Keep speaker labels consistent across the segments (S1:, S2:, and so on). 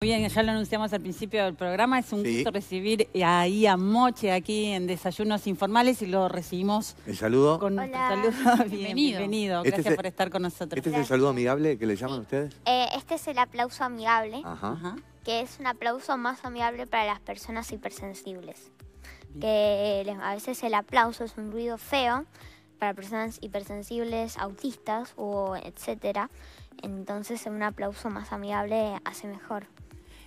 S1: bien, ya lo anunciamos al principio del programa, es un gusto recibir ahí a Moche aquí en Desayunos Informales y lo recibimos. El saludo. Con saludo. bienvenido. Este Gracias por estar con nosotros. ¿Este es el
S2: saludo amigable que le llaman ustedes?
S3: Eh, este es el aplauso amigable, que es un aplauso más amigable para las personas hipersensibles. Que a veces el aplauso es un ruido feo para personas hipersensibles, autistas o etcétera. Entonces un aplauso más amigable hace mejor.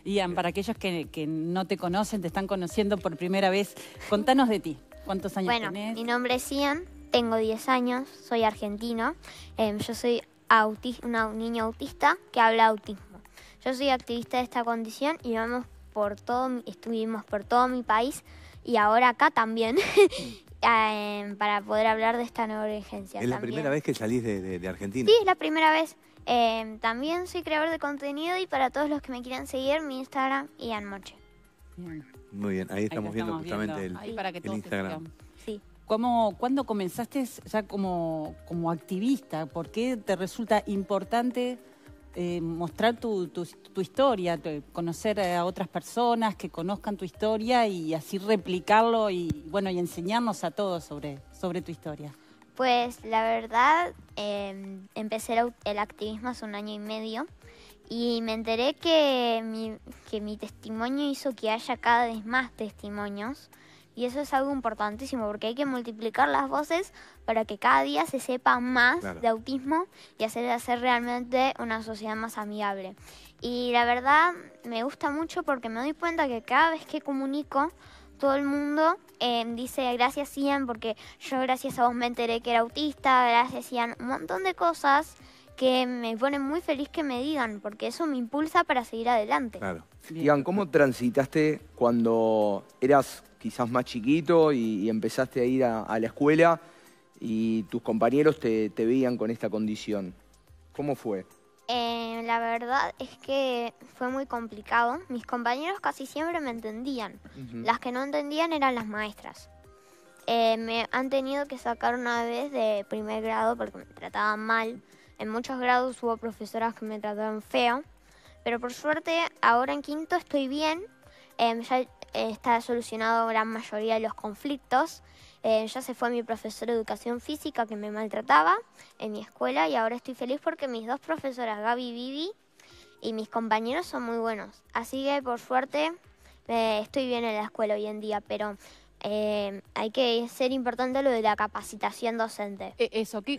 S1: Ian, para aquellos que, no te conocen, te están conociendo por primera vez, contanos de ti. ¿Cuántos años bueno,
S3: Mi nombre es Ian, tengo 10 años, soy argentino. Em, yo soy una niña autista que habla autismo. Yo soy activista de esta condición y vamos por todo, estuvimos por todo mi país y ahora acá también. Em, para poder hablar de esta nueva urgencia. ¿Es la primera
S2: vez que salís de Argentina? Sí,
S3: es la primera vez. Em, también soy creador de contenido y para todos los que me quieran seguir, mi Instagram, Ian Moche. Muy bien, ahí estamos, viendo justamente El, Instagram.
S1: Sí. ¿Cómo, ¿Cuándo comenzaste ya como, activista? ¿Por qué te resulta importante eh, mostrar tu, historia, conocer a otras personas que conozcan tu historia y así replicarlo y bueno y enseñarnos a todos sobre, sobre tu historia?
S3: Pues la verdad, em, empecé el, activismo hace un año y medio y me enteré que mi, que testimonio hizo que haya cada vez más testimonios y eso es algo importantísimo porque hay que multiplicar las voces para que cada día se sepa más de autismo y hacer, hacer realmente una sociedad más amigable. Y la verdad me gusta mucho porque me doy cuenta que cada vez que comunico, todo el mundo Em, dice, gracias Ian, porque yo gracias a vos me enteré que era autista, gracias Ian, un montón de cosas que me ponen muy feliz que me digan, porque eso me impulsa para seguir adelante.
S2: Claro. Ian, ¿cómo transitaste cuando eras quizás más chiquito y, empezaste a ir a, la escuela y tus compañeros te, te veían con esta condición? ¿Cómo fue?
S3: Eh, la verdad es que fue muy complicado. Mis compañeros casi siempre me entendían. Las que no entendían eran las maestras. Eh, me han tenido que sacar una vez de primer grado porque me trataban mal. En muchos grados hubo profesoras que me trataban feo. Pero por suerte, ahora en quinto estoy bien. Em, ya eh, está solucionado gran mayoría de los conflictos eh, ya se fue mi profesor de educación física que me maltrataba en mi escuela y ahora estoy feliz porque mis dos profesoras, Gaby y Vivi, y mis compañeros son muy buenos. Así que por suerte eh, estoy bien en la escuela hoy en día, pero eh, hay que ser importante lo de la capacitación docente. E, eso, ¿qué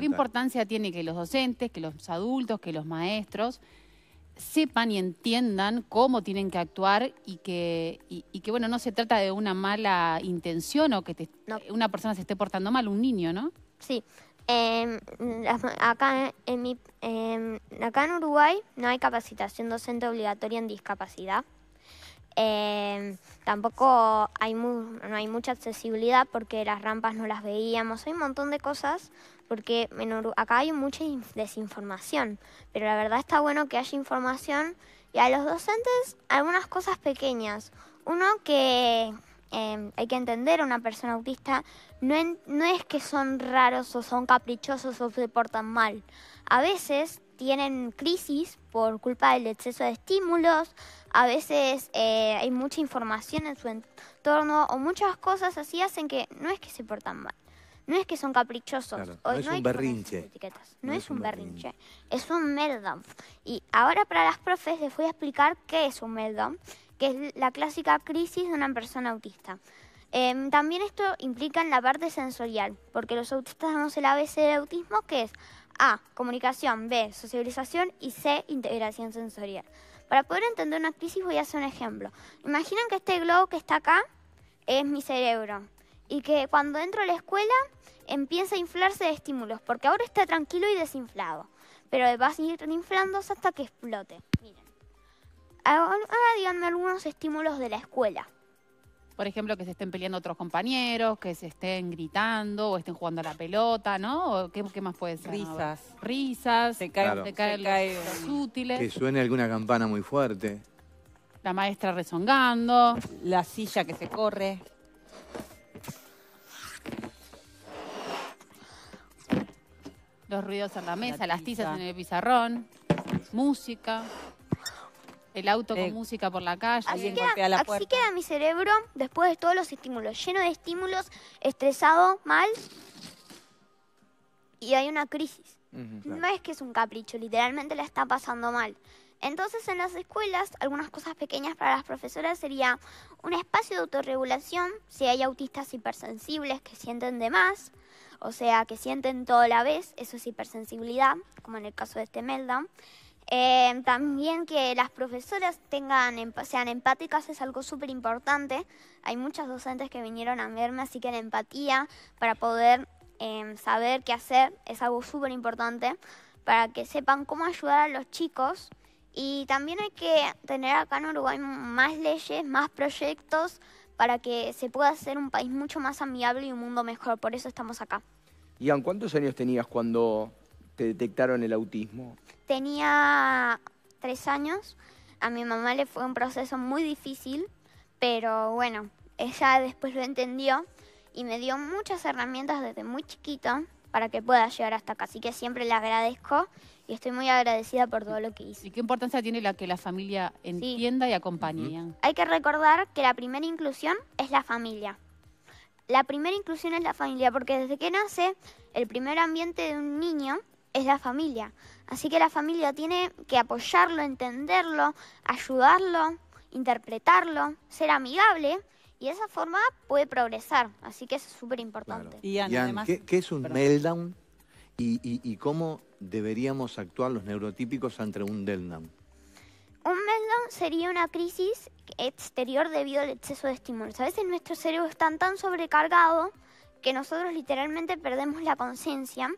S3: importancia tiene
S1: que los docentes, que los adultos, que los maestros sepan y entiendan cómo tienen que actuar y que, y, que bueno, no se trata de una mala intención o que una persona se esté portando mal, un niño, ¿no?
S3: Sí. Em, acá, eh, en mi, em, acá en Uruguay no hay capacitación docente obligatoria en discapacidad. Em, tampoco hay no hay mucha accesibilidad porque las rampas no las veíamos, hay un montón de cosas porque acá hay mucha desinformación, pero la verdad está bueno que haya información y a los docentes algunas cosas pequeñas. Uno que em, hay que entender una persona autista no, no es que son raros o son caprichosos o se portan mal. A veces tienen crisis por culpa del exceso de estímulos, a veces eh, hay mucha información en su entorno o muchas cosas así hacen que no es que se portan mal, no es que son caprichosos, no, es un berrinche. No, es, un berrinche, es un meltdown. Y ahora para las profes les voy a explicar qué es un meltdown, que es la clásica crisis de una persona autista. Em, también esto implica en la parte sensorial, porque los autistas damos el ABC del autismo, que es a. Comunicación. B. Socialización. Y C. Integración sensorial. Para poder entender una crisis voy a hacer un ejemplo. Imaginen que este globo que está acá es mi cerebro y que cuando entro a la escuela empieza a inflarse de estímulos, porque ahora está tranquilo y desinflado, pero va a seguir inflándose hasta que explote. Miren. Ahora díganme algunos estímulos de la escuela
S1: por ejemplo, que se estén peleando otros compañeros, que se estén gritando o estén jugando a la pelota, ¿no? qué, más puede ser? Risas. Risas. Se caen, cae los, Que
S2: suene alguna campana muy fuerte.
S1: La maestra rezongando. La silla que se corre. Los ruidos en la mesa, las tizas en el pizarrón. Música. El auto con
S3: eh, música por la calle. Así queda mi cerebro después de todos los estímulos, lleno de estímulos, estresado, mal. Y hay una crisis. No es que es un capricho, literalmente la está pasando mal. Entonces en las escuelas, algunas cosas pequeñas para las profesoras sería un espacio de autorregulación, si hay autistas hipersensibles que sienten de más, o sea, que sienten todo a la vez, eso es hipersensibilidad, como en el caso de este meltdown. Eh, también que las profesoras tengan, em, sean empáticas es algo súper importante. Hay muchas docentes que vinieron a verme, así que la empatía para poder em, saber qué hacer es algo súper importante para que sepan cómo ayudar a los chicos. Y también hay que tener acá en Uruguay más leyes, más proyectos para que se pueda hacer un país mucho más amigable y un mundo mejor. Por eso estamos acá.
S2: Ian, ¿cuántos años tenías cuando te detectaron el autismo?
S3: tenía tres años. A mi mamá le fue un proceso muy difícil, pero bueno, ella después lo entendió y me dio muchas herramientas desde muy chiquito para que pueda llegar hasta acá. Así que siempre le agradezco y estoy muy agradecida por todo lo que hizo. ¿Y qué importancia tiene la que la familia entienda y acompañe? Hay que recordar que la primera inclusión es la familia. La primera inclusión es la familia porque desde que nace, el primer ambiente de un niño es la familia. Así que la familia tiene que apoyarlo, entenderlo, ayudarlo, interpretarlo, ser amigable y de esa forma puede progresar. Así que es súper importante. Y, ¿qué,
S2: es un meltdown y, y, cómo deberíamos actuar los neurotípicos ante un meltdown?
S3: Un meltdown sería una crisis exterior debido al exceso de estímulos. A veces nuestro cerebro está tan sobrecargado que nosotros literalmente perdemos la conciencia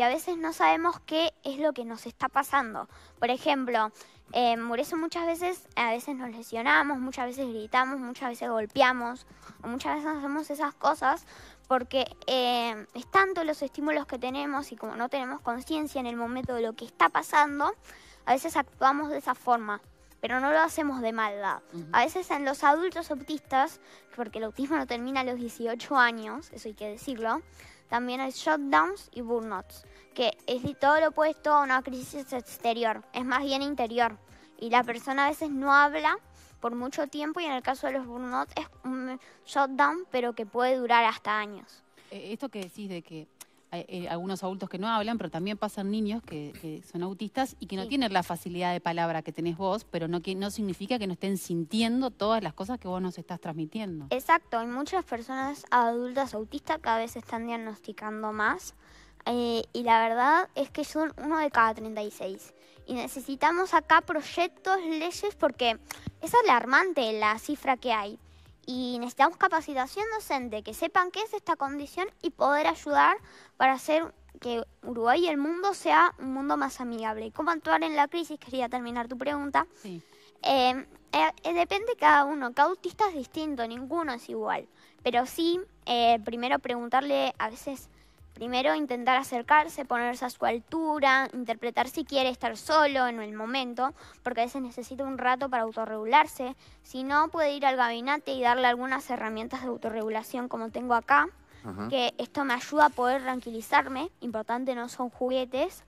S3: y a veces no sabemos qué es lo que nos está pasando. Por ejemplo, eh, por eso muchas veces, a veces nos lesionamos, muchas veces gritamos, muchas veces golpeamos, o muchas veces hacemos esas cosas porque eh, es tanto los estímulos que tenemos y como no tenemos conciencia en el momento de lo que está pasando, a veces actuamos de esa forma, pero no lo hacemos de maldad. A veces en los adultos autistas, porque el autismo no termina a los 18 años, eso hay que decirlo, también hay shutdowns y burnouts que es todo lo opuesto a una crisis exterior, es más bien interior. Y la persona a veces no habla por mucho tiempo y en el caso de los burnout es un shutdown, pero que puede durar hasta años. Eh, esto que decís de que
S1: hay, eh, eh, algunos adultos que no hablan, pero también pasan niños que, son autistas y que no tienen la facilidad de palabra que tenés vos, pero no, que, no significa que no estén sintiendo todas las cosas que vos nos estás transmitiendo.
S3: Exacto, hay muchas personas adultas autistas que a veces están diagnosticando más eh, y la verdad es que son uno de cada 36. Y necesitamos acá proyectos, leyes, porque es alarmante la cifra que hay. Y necesitamos capacitación docente, que sepan qué es esta condición y poder ayudar para hacer que Uruguay y el mundo sea un mundo más amigable. cómo actuar en la crisis? Quería terminar tu pregunta. Sí. Eh, eh, eh depende cada uno, cada autista es distinto, ninguno es igual. Pero sí, primero preguntarle a veces Primero intentar acercarse, ponerse a su altura, interpretar si quiere estar solo en el momento, porque a veces necesita un rato para autorregularse. Si no, puede ir al gabinete y darle algunas herramientas de autorregulación como tengo acá, que esto me ayuda a poder tranquilizarme. Importante, no son juguetes.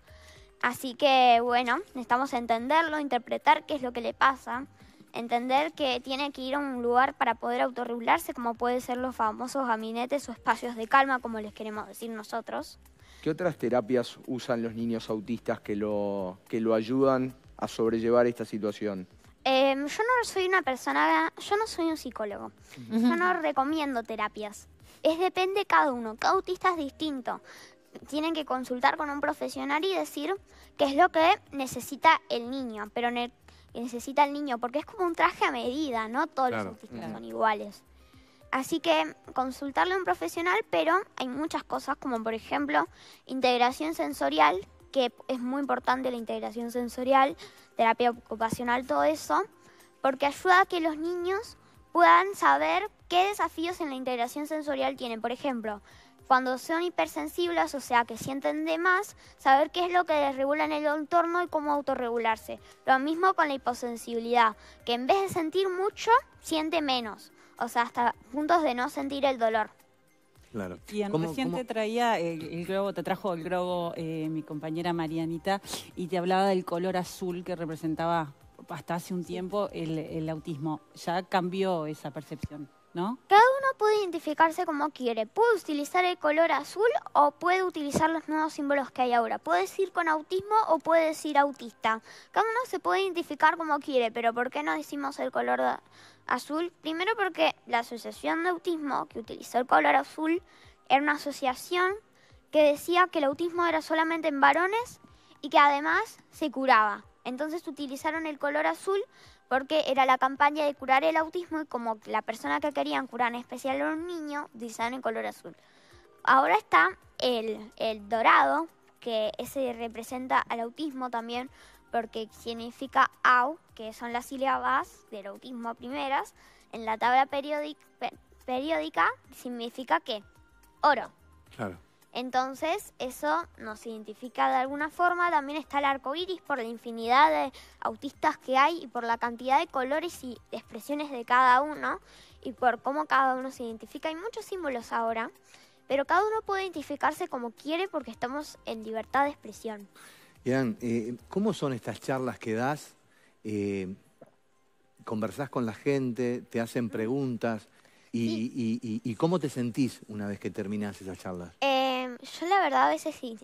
S3: Así que bueno, necesitamos entenderlo, interpretar qué es lo que le pasa entender que tiene que ir a un lugar para poder autorregularse, como pueden ser los famosos gabinetes o espacios de calma, como les queremos decir nosotros.
S2: ¿Qué otras terapias usan los niños autistas que lo, que lo ayudan a sobrellevar esta situación?
S3: Em, yo no soy una persona, yo no soy un psicólogo. Yo no recomiendo terapias. Es depende cada uno, cada autista es distinto. Tienen que consultar con un profesional y decir qué es lo que necesita el niño. Pero en el que necesita el niño, porque es como un traje a medida, ¿no? Todos los autistas son iguales. Así que consultarle a un profesional, pero hay muchas cosas, como por ejemplo integración sensorial, que es muy importante la integración sensorial, terapia ocupacional, todo eso, porque ayuda a que los niños puedan saber qué desafíos en la integración sensorial tienen. Por ejemplo, cuando son hipersensibles, o sea que sienten de más, saber qué es lo que les regula en el entorno y cómo autorregularse. Lo mismo con la hiposensibilidad, que en vez de sentir mucho, siente menos, o sea, hasta puntos de no sentir el dolor.
S1: Claro. Y te traía el, globo, te trajo el globo eh, mi compañera Marianita y te hablaba del color azul que representaba hasta hace un tiempo el autismo. Ya cambió esa percepción. Cada
S3: uno puede identificarse como quiere. Puede utilizar el color azul o puede utilizar los nuevos símbolos que hay ahora. Puede decir con autismo o puede decir autista. Cada uno se puede identificar como quiere, pero ¿por qué no decimos el color azul? Primero porque la asociación de autismo que utilizó el color azul era una asociación que decía que el autismo era solamente en varones y que además se curaba. Entonces utilizaron el color azul porque era la campaña de curar el autismo y como la persona que querían curar en especial a un niño, utilizaron el color azul. Ahora está el, el dorado, que ese representa al autismo también porque significa AU, que son las sílabas del autismo a primeras, en la tabla periódica, periódica significa que oro. Claro. Entonces, eso nos identifica de alguna forma. También está el arco iris por la infinidad de autistas que hay y por la cantidad de colores y de expresiones de cada uno y por cómo cada uno se identifica. Hay muchos símbolos ahora, pero cada uno puede identificarse como quiere porque estamos en libertad de expresión.
S2: Ian, eh, ¿cómo son estas charlas que das? Eh, ¿Conversás con la gente? ¿Te hacen preguntas? ¿Y, cómo te sentís una vez que terminas esas charlas?
S3: Eh, yo la verdad a veces sí,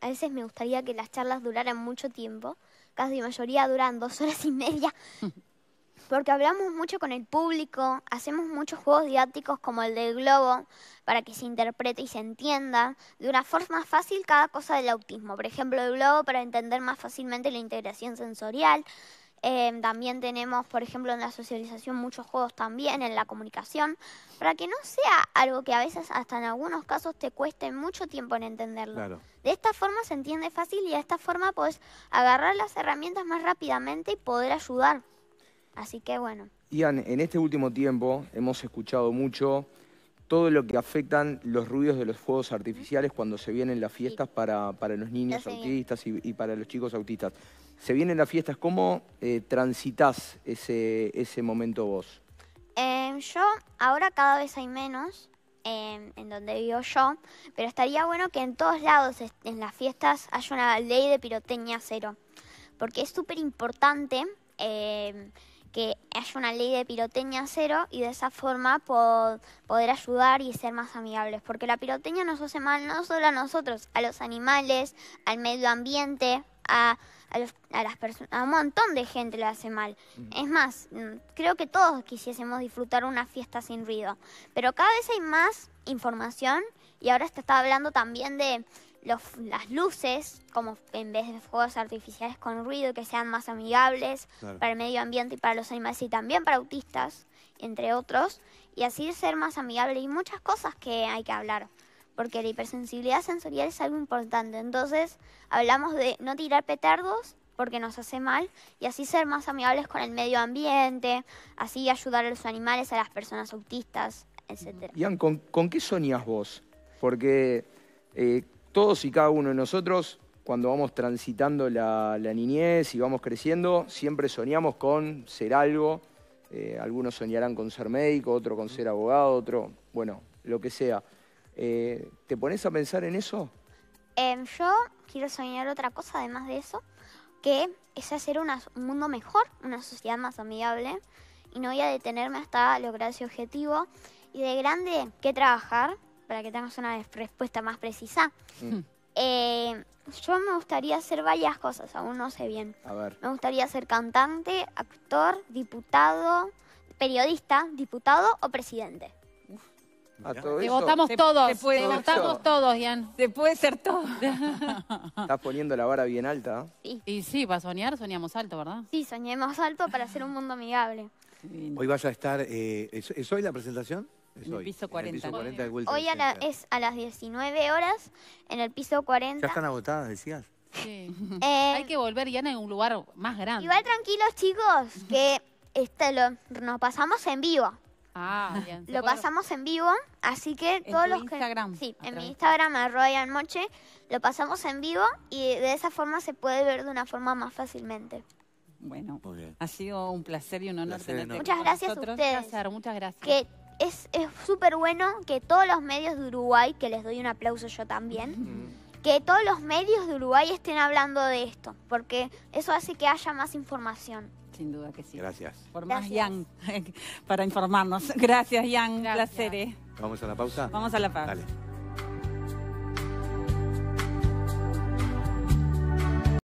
S3: a veces me gustaría que las charlas duraran mucho tiempo, casi mayoría duran dos horas y media, porque hablamos mucho con el público, hacemos muchos juegos didácticos como el del globo, para que se interprete y se entienda de una forma más fácil cada cosa del autismo, por ejemplo el globo para entender más fácilmente la integración sensorial, Em, también tenemos, por ejemplo, en la socialización muchos juegos también, en la comunicación, para que no sea algo que a veces hasta en algunos casos te cueste mucho tiempo en entenderlo. De esta forma se entiende fácil y de esta forma pues agarrar las herramientas más rápidamente y poder ayudar. Así que bueno.
S2: Ian, en este último tiempo hemos escuchado mucho todo lo que afectan los ruidos de los fuegos artificiales cuando se vienen las fiestas para, para, los niños autistas y para los chicos autistas se vienen las fiestas, ¿cómo eh, transitas ese, ese momento vos?
S3: Em, yo ahora cada vez hay menos em, en donde vivo yo, pero estaría bueno que en todos lados, en las fiestas, haya una ley de pirotecnia cero, porque es súper importante em, que haya una ley de pirotecnia cero y de esa forma poder ayudar y ser más amigables, porque la pirotecnia nos hace mal no solo a nosotros, a los animales, al medio ambiente, a a, las personas, a un montón de gente le hace mal. Es más, mm, creo que todos quisiésemos disfrutar una fiesta sin ruido, pero cada vez hay más información y ahora se está hablando también de los, las luces, como en vez de fuegos artificiales con ruido, que sean más amigables para el medio ambiente y para los animales y también para autistas, entre otros, y así ser más amigables. y muchas cosas que hay que hablar porque la hipersensibilidad sensorial es algo importante. Entonces, hablamos de no tirar petardos porque nos hace mal y así ser más amigables con el medio ambiente, así ayudar a los animales, a las personas autistas, etc.
S2: Ian, ¿con, qué soñas vos? Porque eh, todos y cada uno de nosotros, cuando vamos transitando la, niñez y vamos creciendo, siempre soñamos con ser algo. Eh, algunos soñarán con ser médico, otro con ser abogado, otro, bueno, lo que sea. Eh, ¿Te pones a pensar en eso?
S3: Em, yo quiero soñar otra cosa además de eso, que es hacer un mundo mejor, una sociedad más amigable. Y no voy a detenerme hasta lograr ese objetivo. Y de grande, ¿qué trabajar? Para que tengas una respuesta más precisa. Mm. Eh, yo me gustaría hacer varias cosas, aún no sé bien. A ver. Me gustaría ser cantante, actor, diputado, periodista, diputado o presidente
S1: te votamos todos, te,
S3: todos, Ian. Se puede ser todo.
S2: Estás poniendo la vara bien alta.
S3: ¿eh? Sí. Y
S1: sí, para soñar soñamos alto, ¿verdad?
S3: Sí, soñemos alto para hacer un mundo amigable.
S2: hoy vas a estar, eh, ¿es, hoy la presentación? en el piso 40. hoy,
S3: es a las 19 horas en el piso 40. Ya están
S2: agotadas, decías.
S3: Eh, Hay que volver, Ian, en un lugar más grande. Igual tranquilos, chicos, que nos pasamos en vivo. Ah, Lo pasamos en vivo, así que todos los Instagram, que... Sí, en mi Instagram, Royal Moche, lo pasamos en vivo y de esa forma se puede ver de una forma más fácilmente.
S1: Bueno, ha sido un placer y un honor placer, tenerte. Muchas gracias a
S3: ustedes. muchas gracias. Que es súper bueno que todos los medios de Uruguay, que les doy un aplauso yo también, mm. que todos los medios de Uruguay estén hablando de esto, porque eso hace que haya más información.
S1: Sin duda que sí. Gracias.
S3: Por más, Jan,
S1: para informarnos. Gracias, Jan. Gracias. Placer. ¿eh? ¿Vamos a la pausa? Vamos a la pausa.